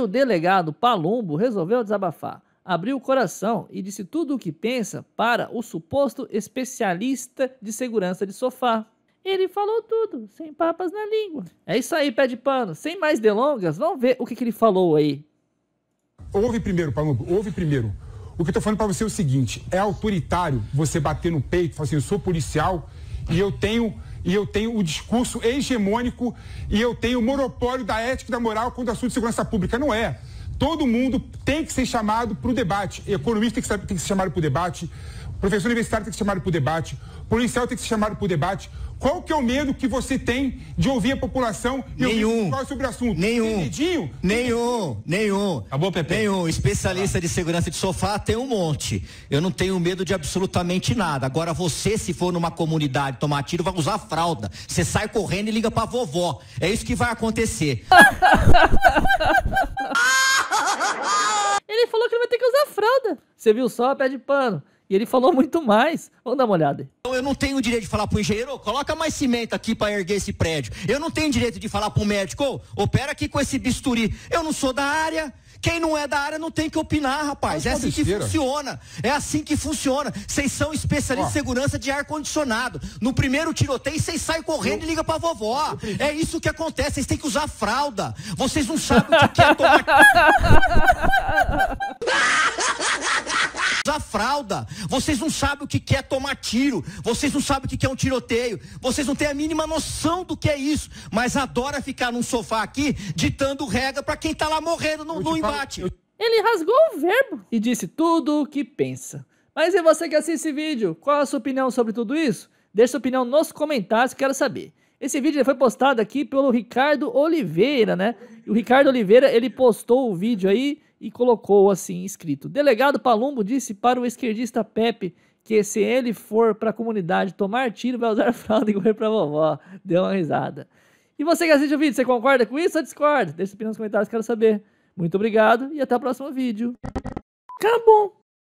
o delegado Palumbo resolveu desabafar. Abriu o coração e disse tudo o que pensa para o suposto especialista de segurança de sofá. Ele falou tudo, sem papas na língua. É isso aí, pé de pano. Sem mais delongas, vamos ver o que, que ele falou aí. Ouve primeiro, Palumbo, ouve primeiro. O que eu tô falando para você é o seguinte: é autoritário você bater no peito e falar assim, eu sou policial e eu tenho e eu tenho o discurso hegemônico e eu tenho o monopólio da ética e da moral quando o assunto de segurança pública. Não é. Todo mundo tem que ser chamado para o debate. Economista tem que, tem que ser chamado para o debate. Professor universitário tem que ser chamado para o debate. Policial tem que ser chamado para o debate. Qual que é o medo que você tem de ouvir a população e nenhum, ouvir sobre o assunto? Nenhum. Medinho, nenhum, tem... nenhum. Acabou, Pepe? Nenhum. Especialista de segurança de sofá tem um monte. Eu não tenho medo de absolutamente nada. Agora, você, se for numa comunidade tomar tiro, vai usar fralda. Você sai correndo e liga pra vovó. É isso que vai acontecer. Você viu só, pé de pano. E ele falou muito mais. Vamos dar uma olhada. Então, eu não tenho o direito de falar para o engenheiro, coloca mais cimento aqui para erguer esse prédio. Eu não tenho direito de falar para o médico, opera aqui com esse bisturi. Eu não sou da área. Quem não é da área não tem que opinar, rapaz. é assim que funciona. É assim que funciona. Vocês são especialistas em segurança de ar-condicionado. No primeiro tiroteio, vocês saem correndo eu... e ligam pra vovó. É isso que acontece. Vocês têm que usar fralda. Vocês não sabem o que é tomar. Vocês não sabem o que é tomar tiro. Vocês não sabem o que é um tiroteio. Vocês não têm a mínima noção do que é isso. Mas adora ficar num sofá aqui ditando regra para quem tá lá morrendo no, no embate. Ele rasgou o verbo e disse tudo o que pensa. Mas e você que assiste esse vídeo? Qual a sua opinião sobre tudo isso? Deixe sua opinião nos comentários, quero saber. Esse vídeo foi postado aqui pelo Ricardo Oliveira, né? O Ricardo Oliveira, ele postou o vídeo aí e colocou assim, escrito. Delegado Palumbo disse para o esquerdista Pepe que se ele for para a comunidade tomar tiro, vai usar fralda e correr para vovó. Deu uma risada. E você que assiste o vídeo, você concorda com isso ou discorda? Deixa o opinião nos comentários, quero saber. Muito obrigado e até o próximo vídeo. Acabou!